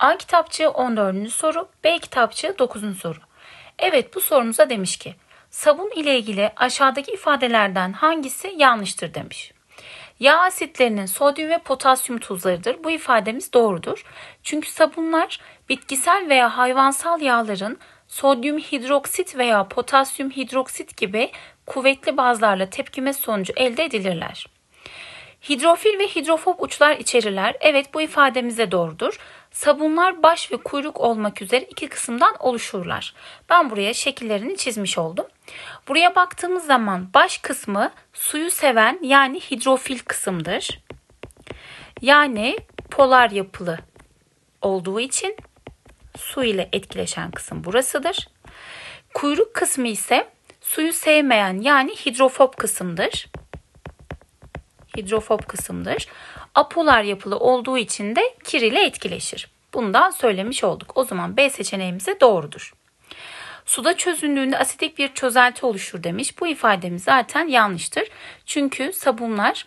A kitapçığı 14. soru, B kitapçı 9. soru. Evet bu sorumuza demiş ki sabun ile ilgili aşağıdaki ifadelerden hangisi yanlıştır demiş. Yağ asitlerinin sodyum ve potasyum tuzlarıdır. Bu ifademiz doğrudur. Çünkü sabunlar bitkisel veya hayvansal yağların sodyum hidroksit veya potasyum hidroksit gibi kuvvetli bazlarla tepkime sonucu elde edilirler. Hidrofil ve hidrofob uçlar içerirler. Evet bu ifademize doğrudur. Sabunlar baş ve kuyruk olmak üzere iki kısımdan oluşurlar. Ben buraya şekillerini çizmiş oldum. Buraya baktığımız zaman baş kısmı suyu seven yani hidrofil kısımdır. Yani polar yapılı olduğu için su ile etkileşen kısım burasıdır. Kuyruk kısmı ise suyu sevmeyen yani hidrofob kısımdır hidrofob kısımdır. Apolar yapılı olduğu için de kir ile etkileşir. Bunu da söylemiş olduk. O zaman B seçeneğimiz doğrudur. Suda çözündüğünde asidik bir çözelti oluşur demiş. Bu ifademiz zaten yanlıştır. Çünkü sabunlar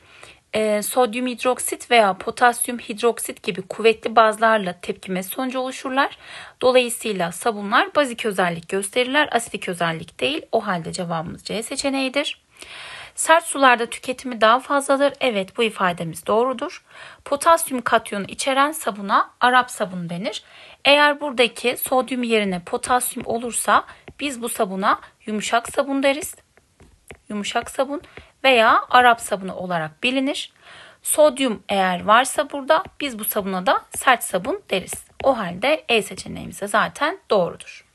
e, sodyum hidroksit veya potasyum hidroksit gibi kuvvetli bazlarla tepkime sonucu oluşurlar. Dolayısıyla sabunlar bazik özellik gösterirler, asidik özellik değil. O halde cevabımız C seçeneğidir. Sert sularda tüketimi daha fazladır. Evet bu ifademiz doğrudur. Potasyum katyonu içeren sabuna Arap sabunu denir. Eğer buradaki sodyum yerine potasyum olursa biz bu sabuna yumuşak sabun deriz. Yumuşak sabun veya Arap sabunu olarak bilinir. Sodyum eğer varsa burada biz bu sabuna da sert sabun deriz. O halde E seçeneğimiz de zaten doğrudur.